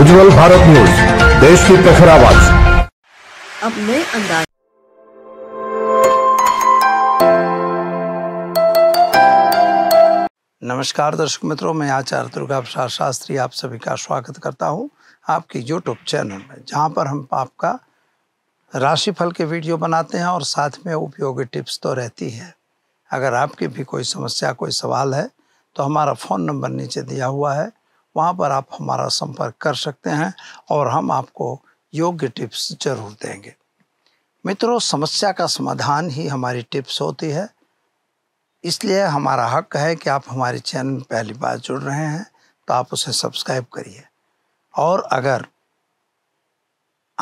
उज्जवल Bharat news देश की प्रखर आवाज अब अंदाज नमस्कार दर्शक मित्रों मैं आचार्य दुर्गा प्रसाद शास्त्री आप सभी का स्वागत करता हूं आपके यूट्यूब चैनल में जहां पर हम आपका राशिफल के वीडियो बनाते हैं और साथ में उपयोगी टिप्स तो रहती है अगर आपकी भी कोई समस्या कोई सवाल है तो हमारा फ़ोन नंबर नीचे दिया हुआ है वहाँ पर आप हमारा संपर्क कर सकते हैं और हम आपको योग्य टिप्स जरूर देंगे मित्रों समस्या का समाधान ही हमारी टिप्स होती है इसलिए हमारा हक है कि आप हमारे चैनल में पहली बार जुड़ रहे हैं तो आप उसे सब्सक्राइब करिए और अगर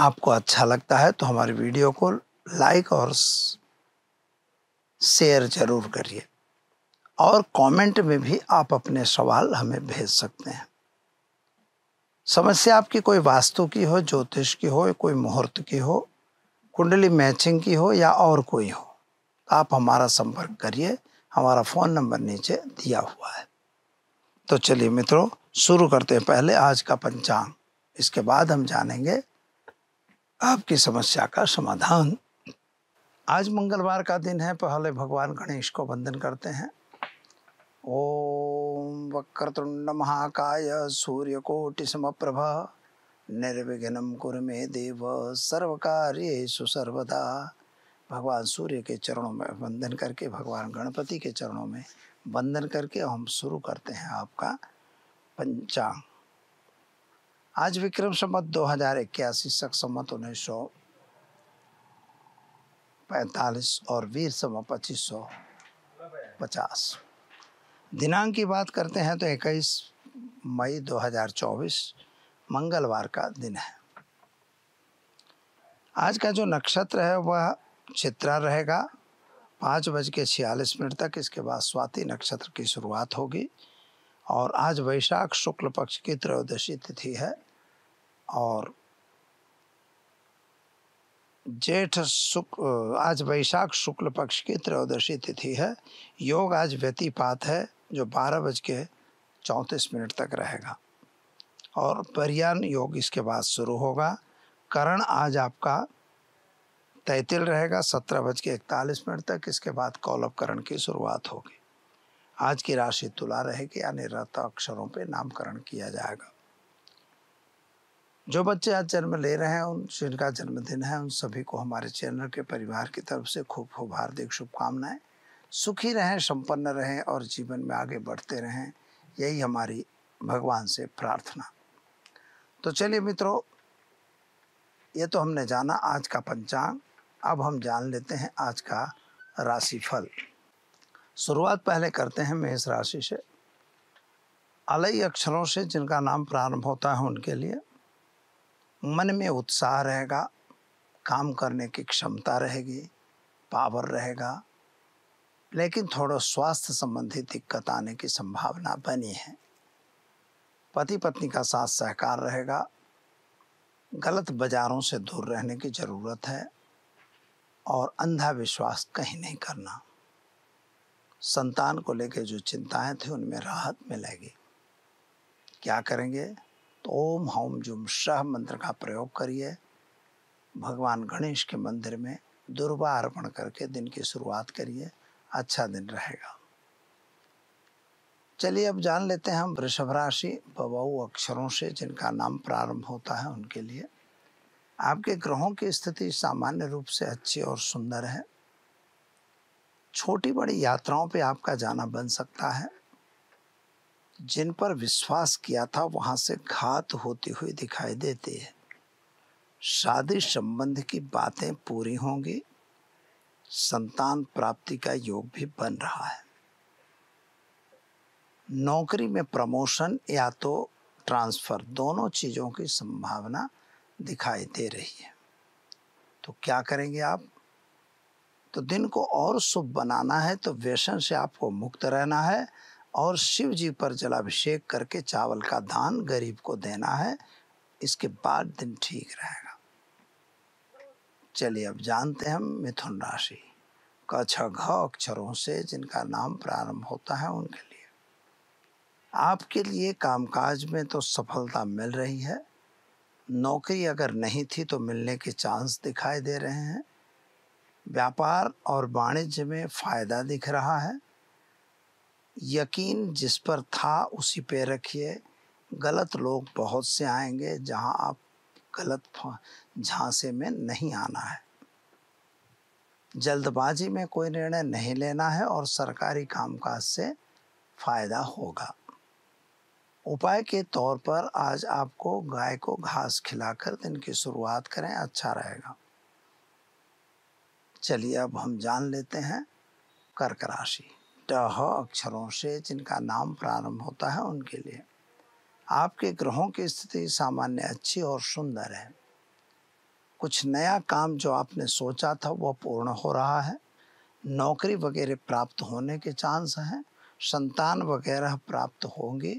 आपको अच्छा लगता है तो हमारी वीडियो को लाइक और शेयर ज़रूर करिए और कमेंट में भी आप अपने सवाल हमें भेज सकते हैं समस्या आपकी कोई वास्तु की हो ज्योतिष की हो कोई मुहूर्त की हो कुंडली मैचिंग की हो या और कोई हो आप हमारा संपर्क करिए हमारा फ़ोन नंबर नीचे दिया हुआ है तो चलिए मित्रों शुरू करते हैं पहले आज का पंचांग इसके बाद हम जानेंगे आपकी समस्या का समाधान आज मंगलवार का दिन है पहले भगवान गणेश को वंदन करते हैं महाकाय वक्रतुण्डमहाकाय प्रभ निर्विघ्न कुर मे देव कार्य सर्वदा भगवान सूर्य के चरणों में वंदन करके भगवान गणपति के चरणों में वंदन करके हम शुरू करते हैं आपका पंचांग आज विक्रम सम्मत दो हजार इक्यासी शक सम्मत उन्नीस सौ पैंतालीस और वीर सम पच्चीस सौ पचास दिनांक की बात करते हैं तो 21 मई 2024 मंगलवार का दिन है आज का जो नक्षत्र है वह चित्रा रहेगा पाँच बज के छियालीस मिनट तक इसके बाद स्वाति नक्षत्र की शुरुआत होगी और आज वैशाख शुक्ल पक्ष की त्रयोदशी तिथि है और जेठ शुक्ल आज वैशाख शुक्ल पक्ष की त्रयोदशी तिथि है योग आज व्यतिपात है जो बारह बज के चौंतीस मिनट तक रहेगा और परियान योग इसके बाद शुरू होगा करण आज आपका तैतिल रहेगा सत्रह बज के इकतालीस मिनट तक इसके बाद कौलभ करण की शुरुआत होगी आज की राशि तुला रहेगी यानी रत अक्षरों पे नामकरण किया जाएगा जो बच्चे आज जन्म ले रहे हैं उन जिनका जन्मदिन है उन सभी को हमारे चैनल के परिवार की तरफ से खूब खूब हार्दिक शुभकामनाएं सुखी रहें संपन्न रहें और जीवन में आगे बढ़ते रहें यही हमारी भगवान से प्रार्थना तो चलिए मित्रों ये तो हमने जाना आज का पंचांग अब हम जान लेते हैं आज का राशिफल शुरुआत पहले करते हैं मेष राशि से अलई अक्षरों से जिनका नाम प्रारंभ होता है उनके लिए मन में उत्साह रहेगा काम करने की क्षमता रहेगी पावर रहेगा लेकिन थोड़ा स्वास्थ्य संबंधी दिक्कत आने की संभावना बनी है पति पत्नी का साथ सहकार रहेगा गलत बाजारों से दूर रहने की ज़रूरत है और अंधा विश्वास कहीं नहीं करना संतान को लेकर जो चिंताएं थी उनमें राहत मिलेगी क्या करेंगे तो ओम होम जुम शाह मंत्र का प्रयोग करिए भगवान गणेश के मंदिर में दुर्वा अर्पण करके दिन की शुरुआत करिए अच्छा दिन रहेगा चलिए अब जान लेते हैं हम वृषभ राशि बबाऊ अक्षरों से जिनका नाम प्रारंभ होता है उनके लिए आपके ग्रहों की स्थिति सामान्य रूप से अच्छी और सुंदर है छोटी बड़ी यात्राओं पे आपका जाना बन सकता है जिन पर विश्वास किया था वहाँ से घात होती हुई दिखाई देती है शादी संबंध की बातें पूरी होंगी संतान प्राप्ति का योग भी बन रहा है नौकरी में प्रमोशन या तो ट्रांसफ़र दोनों चीज़ों की संभावना दिखाई दे रही है तो क्या करेंगे आप तो दिन को और शुभ बनाना है तो व्यसन से आपको मुक्त रहना है और शिव जी पर जलाभिषेक करके चावल का दान गरीब को देना है इसके बाद दिन ठीक रहेगा चलिए अब जानते हैं हम मिथुन राशि कक्ष घ अक्षरों से जिनका नाम प्रारंभ होता है उनके लिए आपके लिए कामकाज में तो सफलता मिल रही है नौकरी अगर नहीं थी तो मिलने के चांस दिखाई दे रहे हैं व्यापार और वाणिज्य में फ़ायदा दिख रहा है यकीन जिस पर था उसी पे रखिए गलत लोग बहुत से आएंगे जहां आप गलत झांसे में नहीं आना है जल्दबाजी में कोई निर्णय नहीं लेना है और सरकारी कामकाज से फायदा होगा उपाय के तौर पर आज आपको गाय को घास खिलाकर दिन की शुरुआत करें अच्छा रहेगा चलिए अब हम जान लेते हैं कर्क राशि ड अक्षरों से जिनका नाम प्रारंभ होता है उनके लिए आपके ग्रहों की स्थिति सामान्य अच्छी और सुंदर है कुछ नया काम जो आपने सोचा था वह पूर्ण हो रहा है नौकरी वगैरह प्राप्त होने के चांस हैं संतान वगैरह प्राप्त होंगे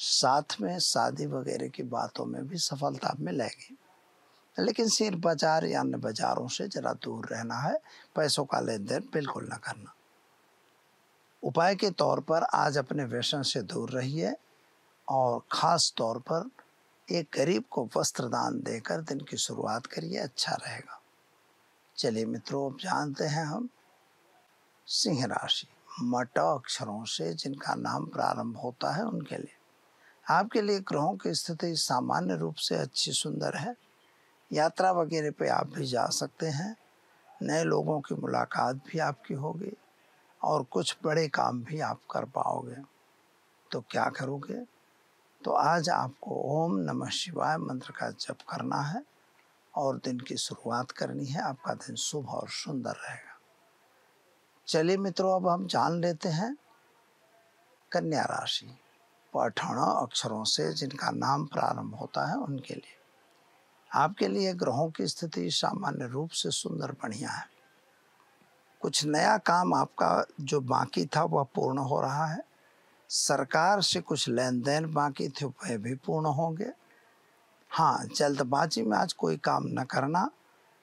साथ में शादी वगैरह की बातों में भी सफलता मिलेगी लेकिन शेयर बाजार या अन्य बाजारों से जरा दूर रहना है पैसों का लेन देन बिल्कुल न करना उपाय के तौर पर आज अपने व्यसन से दूर रहिए और ख़ास तौर पर एक गरीब को वस्त्र दान देकर दिन की शुरुआत करिए अच्छा रहेगा चलिए मित्रों अब जानते हैं हम सिंह राशि मट अक्षरों से जिनका नाम प्रारंभ होता है उनके लिए आपके लिए ग्रहों की स्थिति सामान्य रूप से अच्छी सुंदर है यात्रा वगैरह पे आप भी जा सकते हैं नए लोगों की मुलाकात भी आपकी होगी और कुछ बड़े काम भी आप कर पाओगे तो क्या करोगे तो आज आपको ओम नमः शिवाय मंत्र का जप करना है और दिन की शुरुआत करनी है आपका दिन शुभ और सुंदर रहेगा चलिए मित्रों अब हम जान लेते हैं कन्या राशि पठाना अक्षरों से जिनका नाम प्रारंभ होता है उनके लिए आपके लिए ग्रहों की स्थिति सामान्य रूप से सुंदर बढ़िया है कुछ नया काम आपका जो बाकी था वह पूर्ण हो रहा है सरकार से कुछ लेन देन बाकी थे वह भी पूर्ण होंगे हाँ जल्दबाजी में आज कोई काम न करना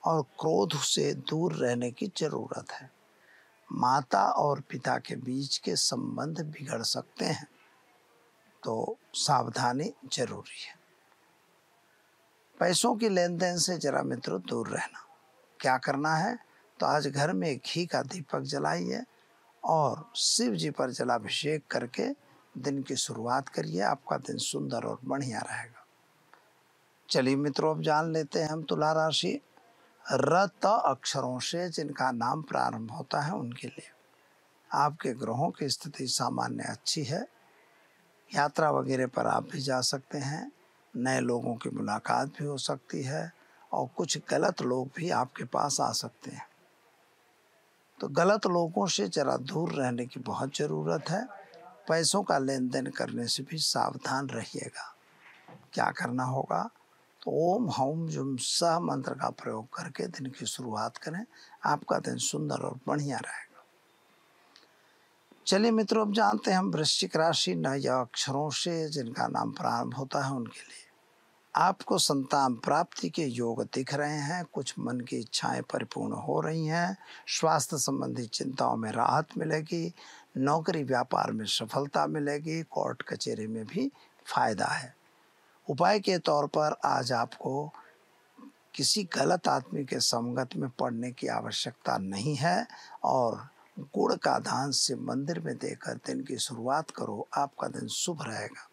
और क्रोध से दूर रहने की जरूरत है माता और पिता के बीच के संबंध बिगड़ सकते हैं तो सावधानी जरूरी है पैसों की लेन देन से जरा मित्रों दूर रहना क्या करना है तो आज घर में घी का दीपक जलाइए और शिव जी पर जलाभिषेक करके दिन की शुरुआत करिए आपका दिन सुंदर और बढ़िया रहेगा चलिए मित्रों अब जान लेते हैं हम तुला राशि रत अक्षरों से जिनका नाम प्रारंभ होता है उनके लिए आपके ग्रहों की स्थिति सामान्य अच्छी है यात्रा वगैरह पर आप भी जा सकते हैं नए लोगों की मुलाकात भी हो सकती है और कुछ गलत लोग भी आपके पास आ सकते हैं तो गलत लोगों से ज़रा दूर रहने की बहुत ज़रूरत है पैसों का लेन देन करने से भी सावधान रहिएगा क्या करना होगा तो ओम हम जुम सह मंत्र का प्रयोग करके दिन की शुरुआत करें आपका दिन सुंदर और बढ़िया रहेगा चलिए मित्रों अब जानते हैं हम वृश्चिक राशि नए अक्षरों से जिनका नाम प्रारंभ होता है उनके लिए आपको संतान प्राप्ति के योग दिख रहे हैं कुछ मन की इच्छाएं परिपूर्ण हो रही हैं स्वास्थ्य संबंधी चिंताओं में राहत मिलेगी नौकरी व्यापार में सफलता मिलेगी कोर्ट कचहरी में भी फायदा है उपाय के तौर पर आज आपको किसी गलत आदमी के संगत में पढ़ने की आवश्यकता नहीं है और गुड़ का दान से मंदिर में देकर दिन की शुरुआत करो आपका दिन शुभ रहेगा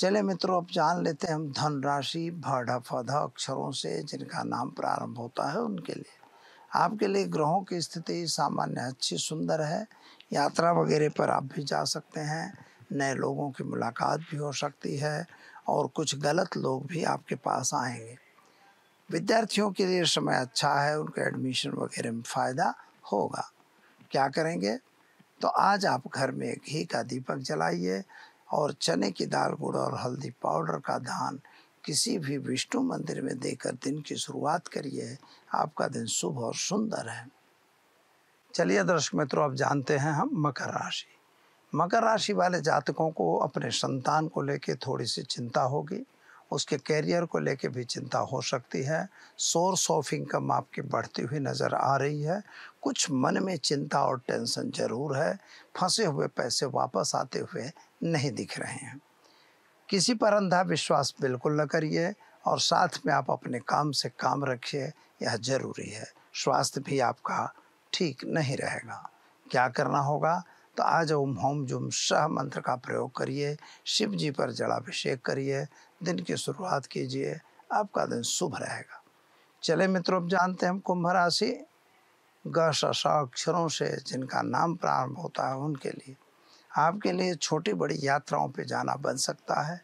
चले मित्रों अब जान लेते हैं हम धन राशि भ ढ अक्षरों से जिनका नाम प्रारंभ होता है उनके लिए आपके लिए ग्रहों की स्थिति सामान्य अच्छी सुंदर है यात्रा वगैरह पर आप भी जा सकते हैं नए लोगों की मुलाकात भी हो सकती है और कुछ गलत लोग भी आपके पास आएंगे विद्यार्थियों के लिए समय अच्छा है उनका एडमिशन वगैरह में फ़ायदा होगा क्या करेंगे तो आज आप घर में घी का दीपक जलाइए और चने की दाल गुड़ और हल्दी पाउडर का दान किसी भी विष्णु मंदिर में देकर दिन की शुरुआत करिए आपका दिन शुभ और सुंदर है चलिए दर्शक मित्रों अब जानते हैं हम मकर राशि मकर राशि वाले जातकों को अपने संतान को लेकर थोड़ी सी चिंता होगी उसके कैरियर को लेके भी चिंता हो सकती है सोर्स ऑफ इनकम आपकी बढ़ती हुई नज़र आ रही है कुछ मन में चिंता और टेंशन ज़रूर है फंसे हुए पैसे वापस आते हुए नहीं दिख रहे हैं किसी पर अंधा विश्वास बिल्कुल न करिए और साथ में आप अपने काम से काम रखिए यह ज़रूरी है स्वास्थ्य भी आपका ठीक नहीं रहेगा क्या करना होगा तो आज ओम होम जुम सह मंत्र का प्रयोग करिए शिव जी पर जलाभिषेक करिए दिन की शुरुआत कीजिए आपका दिन शुभ रहेगा चले मित्रों अब जानते हैं हम कुंभ राशि ग अक्षरों से जिनका नाम प्रारंभ होता है उनके लिए आपके लिए छोटी बड़ी यात्राओं पर जाना बन सकता है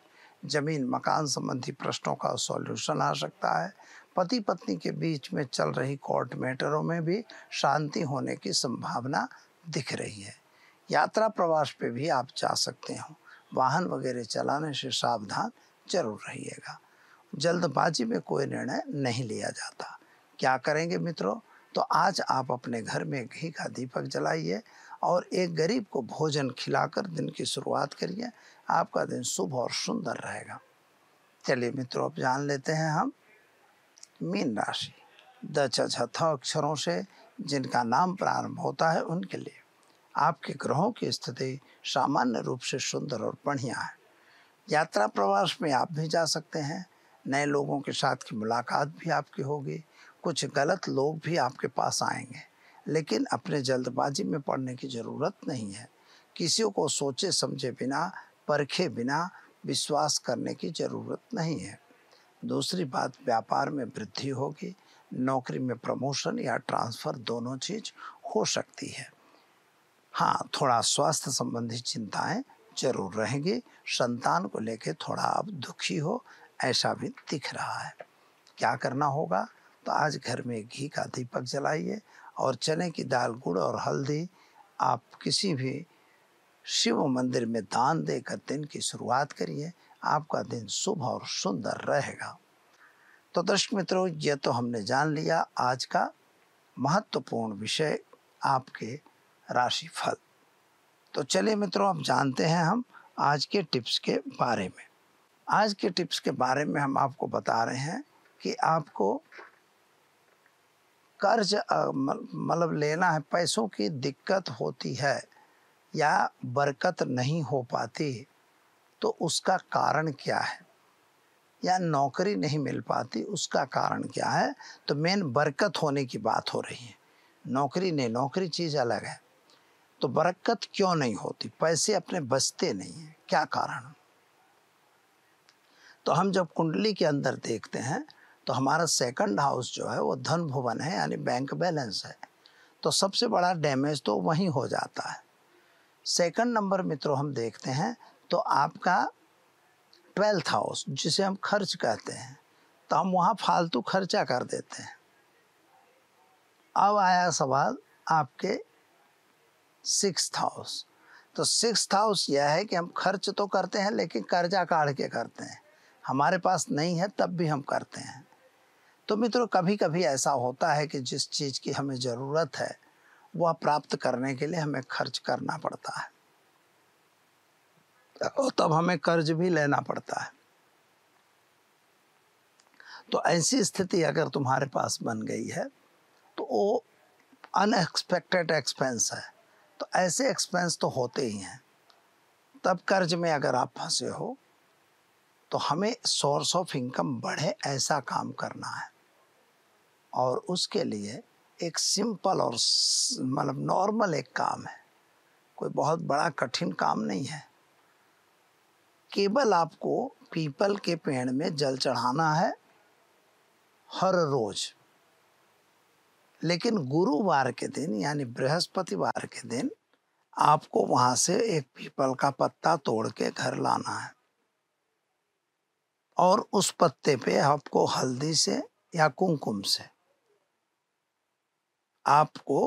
जमीन मकान संबंधी प्रश्नों का सॉल्यूशन आ सकता है पति पत्नी के बीच में चल रही कोर्ट मैटरों में भी शांति होने की संभावना दिख रही है यात्रा प्रवास पे भी आप जा सकते हो वाहन वगैरह चलाने से सावधान जरूर रहिएगा जल्दबाजी में कोई निर्णय नहीं लिया जाता क्या करेंगे मित्रों तो आज आप अपने घर में घी का दीपक जलाइए और एक गरीब को भोजन खिलाकर दिन की शुरुआत करिए आपका दिन शुभ और सुंदर रहेगा चलिए मित्रों अब जान लेते हैं हम मीन राशि दचझ अक्षरों से जिनका नाम प्रारंभ होता है उनके लिए आपके ग्रहों की स्थिति सामान्य रूप से सुंदर और बढ़िया है यात्रा प्रवास में आप भी जा सकते हैं नए लोगों के साथ की मुलाकात भी आपकी होगी कुछ गलत लोग भी आपके पास आएंगे लेकिन अपने जल्दबाजी में पड़ने की ज़रूरत नहीं है किसी को सोचे समझे बिना परखे बिना विश्वास करने की ज़रूरत नहीं है दूसरी बात व्यापार में वृद्धि होगी नौकरी में प्रमोशन या ट्रांसफ़र दोनों चीज़ हो सकती है हाँ थोड़ा स्वास्थ्य संबंधी चिंताएं जरूर रहेंगी संतान को लेके थोड़ा आप दुखी हो ऐसा भी दिख रहा है क्या करना होगा तो आज घर में घी का दीपक जलाइए और चने की दाल गुड़ और हल्दी आप किसी भी शिव मंदिर में दान देकर दिन की शुरुआत करिए आपका दिन शुभ और सुंदर रहेगा तो दर्शक मित्रों ये तो हमने जान लिया आज का महत्वपूर्ण विषय आपके राशि फल तो चलिए मित्रों अब जानते हैं हम आज के टिप्स के बारे में आज के टिप्स के बारे में हम आपको बता रहे हैं कि आपको कर्ज मतलब लेना है पैसों की दिक्कत होती है या बरकत नहीं हो पाती तो उसका कारण क्या है या नौकरी नहीं मिल पाती उसका कारण क्या है तो मेन बरकत होने की बात हो रही है नौकरी नहीं नौकरी चीज़ अलग है तो बरकत क्यों नहीं होती पैसे अपने बचते नहीं हैं क्या कारण तो हम जब कुंडली के अंदर देखते हैं तो हमारा सेकंड हाउस जो है वो धन भुवन है यानी बैंक बैलेंस है तो सबसे बड़ा डैमेज तो वहीं हो जाता है सेकंड नंबर मित्रों हम देखते हैं तो आपका ट्वेल्थ हाउस जिसे हम खर्च कहते हैं तो हम वहाँ फालतू खर्चा कर देते हैं अब आया सवाल आपके सिक्स हाउस तो सिक्स हाउस यह है कि हम खर्च तो करते हैं लेकिन कर्जा काढ़ के करते हैं हमारे पास नहीं है तब भी हम करते हैं तो मित्रों कभी कभी ऐसा होता है कि जिस चीज़ की हमें ज़रूरत है वह प्राप्त करने के लिए हमें खर्च करना पड़ता है और तब हमें कर्ज भी लेना पड़ता है तो ऐसी स्थिति अगर तुम्हारे पास बन गई है तो वो अनएक्सपेक्टेड एक्सपेंस है तो ऐसे एक्सपेंस तो होते ही हैं तब कर्ज में अगर आप फंसे हो तो हमें सोर्स ऑफ इनकम बढ़े ऐसा काम करना है और उसके लिए एक सिंपल और मतलब नॉर्मल एक काम है कोई बहुत बड़ा कठिन काम नहीं है केवल आपको पीपल के पेड़ में जल चढ़ाना है हर रोज़ लेकिन गुरुवार के दिन यानी बृहस्पतिवार के दिन आपको वहां से एक पीपल का पत्ता तोड़ के घर लाना है और उस पत्ते पे आपको हल्दी से या कुमकुम से आपको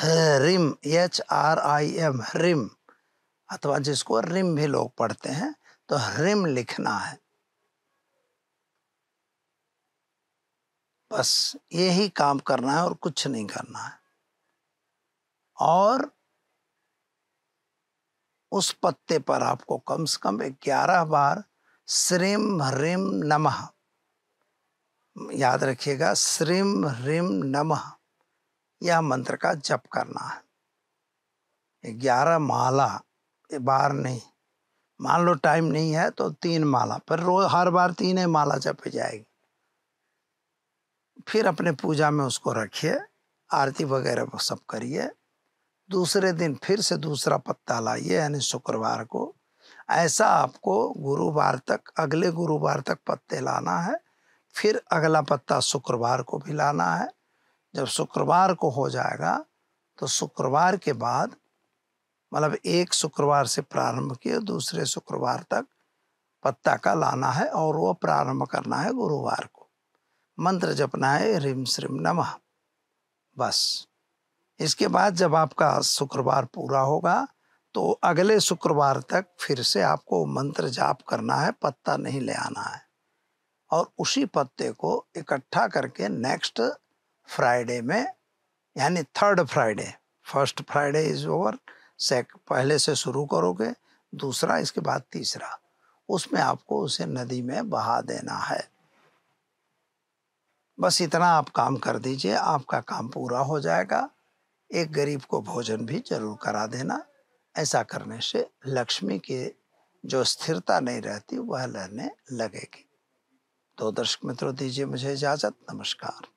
हरिम एच आर आई एम हरिम अथवा जिसको रिम भी लोग पढ़ते हैं तो हरिम लिखना है बस यही काम करना है और कुछ नहीं करना है और उस पत्ते पर आपको कम से कम ग्यारह बार श्रीम ह्रीम नमः याद रखिएगा श्रीम ह्रीम नमः यह मंत्र का जप करना है ग्यारह माला बार नहीं मान लो टाइम नहीं है तो तीन माला पर रोज हर बार तीन ही माला जपी जाएगी फिर अपने पूजा में उसको रखिए आरती वगैरह वो सब करिए दूसरे दिन फिर से दूसरा पत्ता लाइए यानी शुक्रवार को ऐसा आपको गुरुवार तक अगले गुरुवार तक पत्ते लाना है फिर अगला पत्ता शुक्रवार को भी लाना है जब शुक्रवार को हो जाएगा तो शुक्रवार के बाद मतलब एक शुक्रवार से प्रारंभ किए दूसरे शुक्रवार तक पत्ता का लाना है और वो प्रारंभ करना है गुरुवार मंत्र जपना है रिम श्रीम नमः बस इसके बाद जब आपका शुक्रवार पूरा होगा तो अगले शुक्रवार तक फिर से आपको मंत्र जाप करना है पत्ता नहीं ले आना है और उसी पत्ते को इकट्ठा करके नेक्स्ट फ्राइडे में यानी third Friday first Friday is over सेक पहले से शुरू करोगे दूसरा इसके बाद तीसरा उसमें आपको उसे नदी में बहा देना है बस इतना आप काम कर दीजिए आपका काम पूरा हो जाएगा एक गरीब को भोजन भी जरूर करा देना ऐसा करने से लक्ष्मी की जो स्थिरता नहीं रहती वह रहने लगेगी तो दर्शक मित्रों दीजिए मुझे इजाज़त नमस्कार